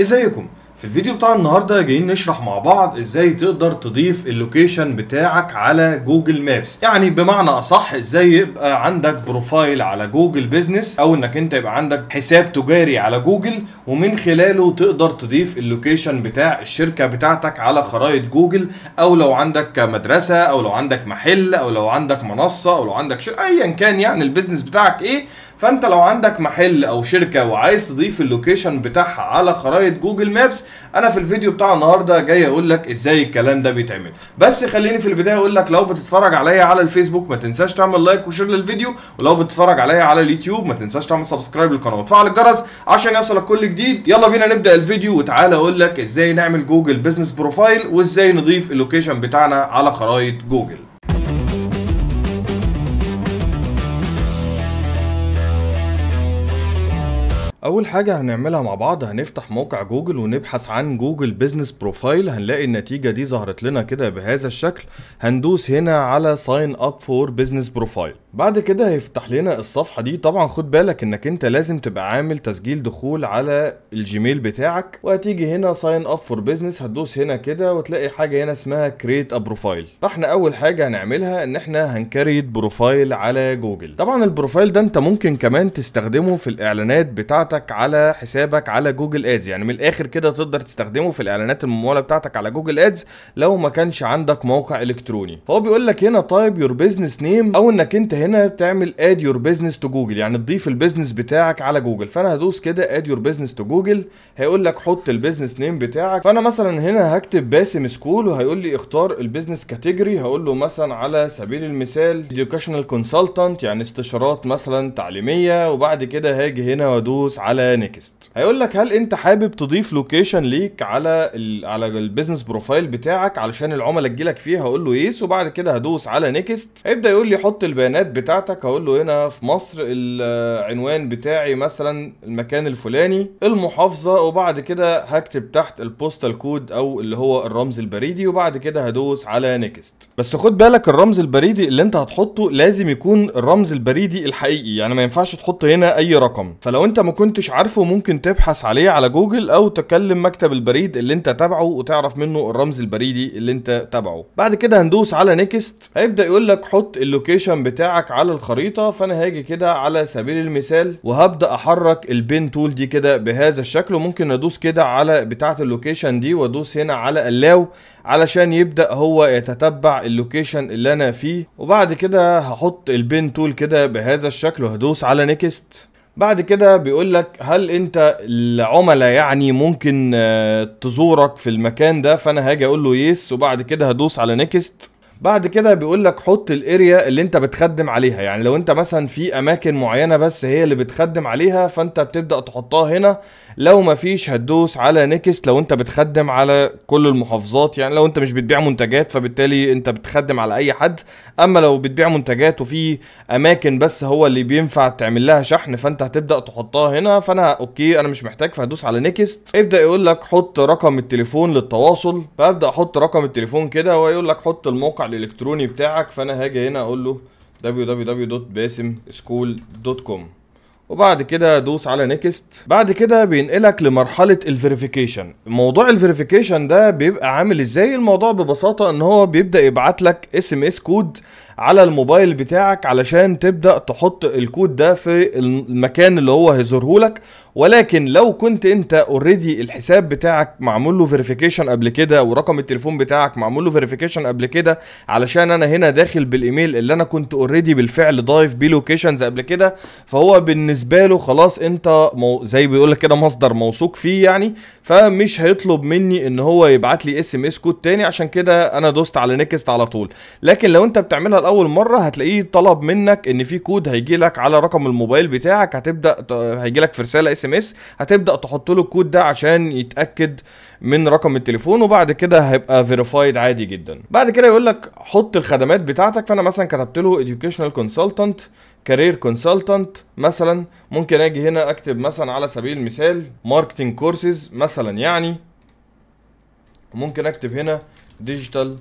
ازيكم في الفيديو بتاع النهارده جايين نشرح مع بعض ازاي تقدر تضيف اللوكيشن بتاعك على جوجل مابس يعني بمعنى اصح ازاي يبقى عندك بروفايل على جوجل بيزنس او انك انت يبقى عندك حساب تجاري على جوجل ومن خلاله تقدر تضيف اللوكيشن بتاع الشركه بتاعتك على خرائط جوجل او لو عندك مدرسه او لو عندك محل او لو عندك منصه او لو عندك ايا كان يعني البيزنس بتاعك ايه فانت لو عندك محل او شركه وعايز تضيف اللوكيشن بتاعها على خرائط جوجل مابس انا في الفيديو بتاع النهارده جاي اقول لك ازاي الكلام ده بيتعمل بس خليني في البدايه اقول لك لو بتتفرج عليا على الفيسبوك ما تنساش تعمل لايك وشير للفيديو ولو بتتفرج عليا على اليوتيوب ما تنساش تعمل سبسكرايب للقناه وتفعل الجرس عشان يوصلك كل جديد يلا بينا نبدا الفيديو وتعالى اقول لك ازاي نعمل جوجل بزنس بروفايل وازاي نضيف اللوكيشن بتاعنا على خرائط جوجل اول حاجة هنعملها مع بعض هنفتح موقع جوجل ونبحث عن جوجل بيزنس بروفايل هنلاقي النتيجة دي ظهرت لنا كده بهذا الشكل هندوس هنا على ساين اب فور بيزنس بروفايل بعد كده هيفتح لنا الصفحة دي طبعا خد بالك انك انت لازم تبقى عامل تسجيل دخول على الجيميل بتاعك وهتيجي هنا ساين اب فور بيزنس هتدوس هنا كده وتلاقي حاجة هنا اسمها كريت ا بروفايل فاحنا اول حاجة هنعملها ان احنا هنكريت بروفايل على جوجل طبعا البروفايل ده انت ممكن كمان تستخدمه في الاعلانات بتاعت بتاعتك على حسابك على جوجل ادز يعني من الاخر كده تقدر تستخدمه في الاعلانات المموله بتاعتك على جوجل ادز لو ما كانش عندك موقع الكتروني هو بيقول لك هنا تايب يور بيزنس نيم او انك انت هنا تعمل اد يور بيزنس تو جوجل يعني تضيف البيزنس بتاعك على جوجل فانا هدوس كده اد يور بيزنس تو جوجل هيقول لك حط البيزنس نيم بتاعك فانا مثلا هنا هكتب باسم سكول وهيقول لي اختار البيزنس كاتيجوري هقول له مثلا على سبيل المثال educational consultant يعني استشارات مثلا تعليميه وبعد كده هاجي هنا وادوس على نيكست هيقول لك هل انت حابب تضيف لوكيشن ليك على ال على البيزنس بروفايل بتاعك علشان العملاء تجي لك فيه هقول له يس وبعد كده هدوس على نيكست هيبدا يقول لي حط البيانات بتاعتك هقول له هنا في مصر العنوان بتاعي مثلا المكان الفلاني المحافظه وبعد كده هكتب تحت البوستال كود او اللي هو الرمز البريدي وبعد كده هدوس على نيكست بس خد بالك الرمز البريدي اللي انت هتحطه لازم يكون الرمز البريدي الحقيقي يعني ما ينفعش تحط هنا اي رقم فلو انت ما كنتش عارفه ممكن تبحث عليه على جوجل او تكلم مكتب البريد اللي انت تابعه وتعرف منه الرمز البريدي اللي انت تابعه بعد كده هندوس على نيكست هيبدا يقول لك حط اللوكيشن بتاعك على الخريطه فانا هاجي كده على سبيل المثال وهبدا احرك البين تول دي كده بهذا الشكل وممكن ادوس كده على بتاعه اللوكيشن دي وادوس هنا على اللاو علشان يبدا هو يتتبع اللوكيشن اللي انا فيه وبعد كده هحط البين تول كده بهذا الشكل وهدوس على نيكست بعد كده بيقول لك هل انت العملاء يعني ممكن آه، تزورك في المكان ده فانا هاجي اقول له يس وبعد كده هدوس على نيكست بعد كده بيقول لك حط الاريا اللي انت بتخدم عليها يعني لو انت مثلا في اماكن معينه بس هي اللي بتخدم عليها فانت بتبدا تحطها هنا لو مفيش هتدوس على نيكست لو انت بتخدم على كل المحافظات يعني لو انت مش بتبيع منتجات فبالتالي انت بتخدم على اي حد اما لو بتبيع منتجات وفي اماكن بس هو اللي بينفع تعمل لها شحن فانت هتبدا تحطها هنا فانا اوكي انا مش محتاج فهدوس على نيكست يبدا يقول لك حط رقم التليفون للتواصل فابدا احط رقم التليفون كده ويقول لك حط الموقع الالكتروني بتاعك فانا هاجي هنا اقول له www.basimschool.com وبعد كده دوس على نيكست بعد كده بينقلك لمرحله الفيريفيكيشن موضوع الفيريفيكيشن ده بيبقى عامل ازاي الموضوع ببساطه ان هو بيبدا يبعت لك اس ام اس كود على الموبايل بتاعك علشان تبدا تحط الكود ده في المكان اللي هو لك ولكن لو كنت انت اوريدي الحساب بتاعك معمول له فيريفيكيشن قبل كده ورقم التليفون بتاعك معمول له فيريفيكيشن قبل كده علشان انا هنا داخل بالايميل اللي انا كنت اوريدي بالفعل ضايف بيه لوكيشنز قبل كده فهو بالنسبه له خلاص انت مو زي بيقول لك كده مصدر موثوق فيه يعني فمش هيطلب مني ان هو يبعت لي اس ام اس كود تاني عشان كده انا دوست على نيكست على طول لكن لو انت بتعملها لاول مره هتلاقيه طلب منك ان في كود هيجي لك على رقم الموبايل بتاعك هتبدا هيجي لك في رساله اس ام اس هتبدا تحط له الكود ده عشان يتاكد من رقم التليفون وبعد كده هيبقى فيريفايد عادي جدا بعد كده يقول لك حط الخدمات بتاعتك فانا مثلا كتبت له educational consultant كارير كونسلتنت مثلا ممكن اجي هنا اكتب مثلا على سبيل المثال ماركتنج كورسز مثلا يعني ممكن اكتب هنا ديجيتال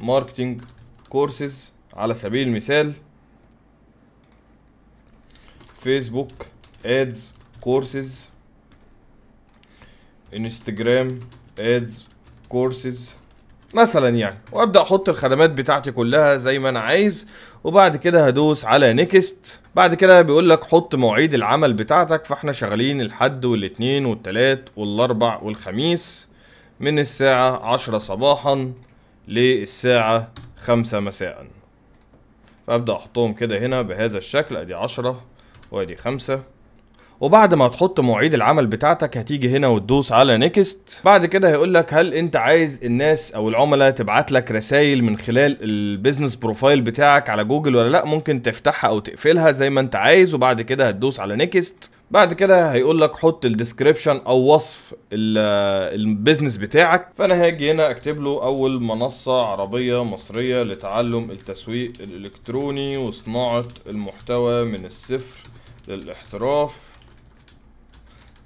ماركتنج كورسز على سبيل المثال فيسبوك ادز كورسز انستجرام ادز كورسز مثلا يعني وابدا احط الخدمات بتاعتي كلها زي ما انا عايز وبعد كده هدوس على نيكست بعد كده بيقول لك حط مواعيد العمل بتاعتك فاحنا شغالين الحد والاثنين والتلات والاربع والخميس من الساعة 10 صباحا للساعة خمسة مساء فابدأ احطهم كده هنا بهذا الشكل ادي عشرة وادي خمسة وبعد ما تحط مواعيد العمل بتاعتك هتيجي هنا وتدوس على نيكست بعد كده هيقول لك هل انت عايز الناس او العملاء تبعت لك رسائل من خلال البيزنس بروفايل بتاعك على جوجل ولا لا ممكن تفتحها او تقفلها زي ما انت عايز وبعد كده هتدوس على نيكست بعد كده هيقول لك حط الديسكريبشن او وصف البيزنس بتاعك فانا هاجي هنا اكتب له اول منصه عربيه مصريه لتعلم التسويق الالكتروني وصناعه المحتوى من الصفر للاحتراف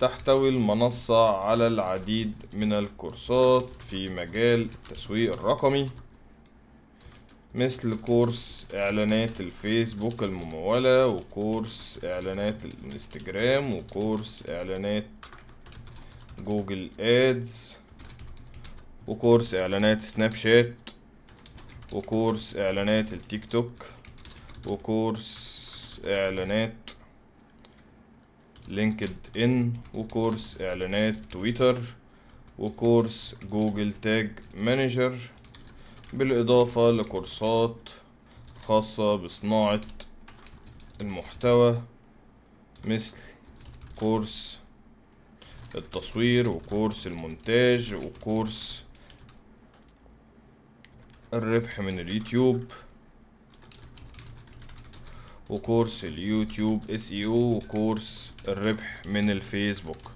تحتوي المنصه على العديد من الكورسات في مجال التسويق الرقمي مثل كورس اعلانات الفيسبوك الممولة وكورس اعلانات الانستجرام وكورس اعلانات جوجل ادز وكورس اعلانات سناب شات وكورس اعلانات التيك توك وكورس اعلانات لينكد ان وكورس اعلانات تويتر وكورس جوجل تاج مانجر بالإضافة لكورسات خاصة بصناعة المحتوى مثل كورس التصوير وكورس المونتاج وكورس الربح من اليوتيوب وكورس اليوتيوب اس اي او وكورس الربح من الفيسبوك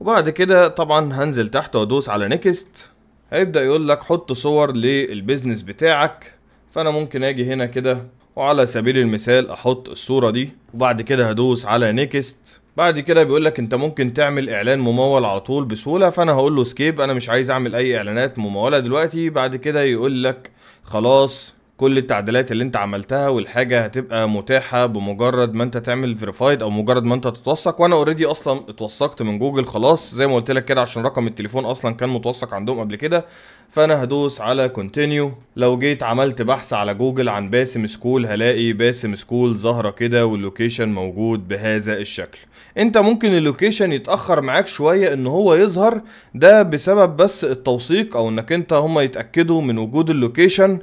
وبعد كده طبعا هنزل تحت وادوس على نيكست هيبدأ يقول لك حط صور للبيزنس بتاعك فانا ممكن اجي هنا كده وعلى سبيل المثال احط الصورة دي وبعد كده هدوس على نيكست بعد كده بيقول لك انت ممكن تعمل اعلان ممول على طول بسهولة فانا هقول له سكيب انا مش عايز اعمل اي اعلانات ممولة دلوقتي بعد كده يقول لك خلاص كل التعديلات اللي انت عملتها والحاجه هتبقى متاحه بمجرد ما انت تعمل فيرفايد او مجرد ما انت تتوثق وانا اوريدي اصلا اتوثقت من جوجل خلاص زي ما قلت لك كده عشان رقم التليفون اصلا كان متوثق عندهم قبل كده فانا هدوس على كونتينيو لو جيت عملت بحث على جوجل عن باسم سكول هلاقي باسم سكول ظاهره كده واللوكيشن موجود بهذا الشكل انت ممكن اللوكيشن يتاخر معاك شويه ان هو يظهر ده بسبب بس التوثيق او انك انت هم يتاكدوا من وجود اللوكيشن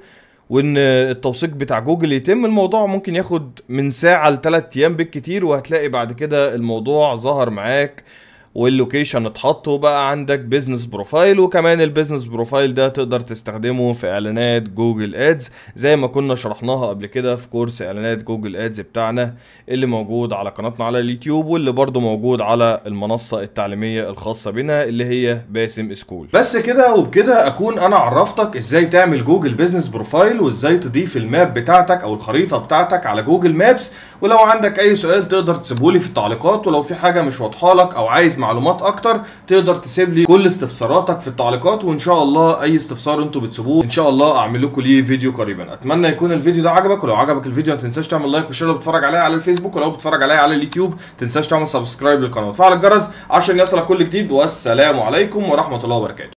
وان التوثيق بتاع جوجل يتم الموضوع ممكن ياخد من ساعه لثلاث ايام بالكتير وهتلاقي بعد كده الموضوع ظهر معاك واللوكيشن اتحط وبقى عندك بيزنس بروفايل وكمان البيزنس بروفايل ده تقدر تستخدمه في اعلانات جوجل ادز زي ما كنا شرحناها قبل كده في كورس اعلانات جوجل ادز بتاعنا اللي موجود على قناتنا على اليوتيوب واللي برده موجود على المنصه التعليميه الخاصه بنا اللي هي باسم سكول بس كده وبكده اكون انا عرفتك ازاي تعمل جوجل بيزنس بروفايل وازاي تضيف الماب بتاعتك او الخريطه بتاعتك على جوجل مابس ولو عندك اي سؤال تقدر تسيبه لي في التعليقات ولو في حاجه مش واضحه لك او عايز مع معلومات اكتر تقدر تسيب لي كل استفساراتك في التعليقات وان شاء الله اي استفسار انتوا بتسيبوه ان شاء الله اعمل لكم ليه فيديو قريبا اتمنى يكون الفيديو ده عجبك ولو عجبك الفيديو ما تنساش تعمل لايك وشير لو بتتفرج عليا على الفيسبوك ولو بتتفرج عليا على اليوتيوب ما تنساش تعمل سبسكرايب للقناه وتفعل الجرس عشان يصلك كل جديد والسلام عليكم ورحمه الله وبركاته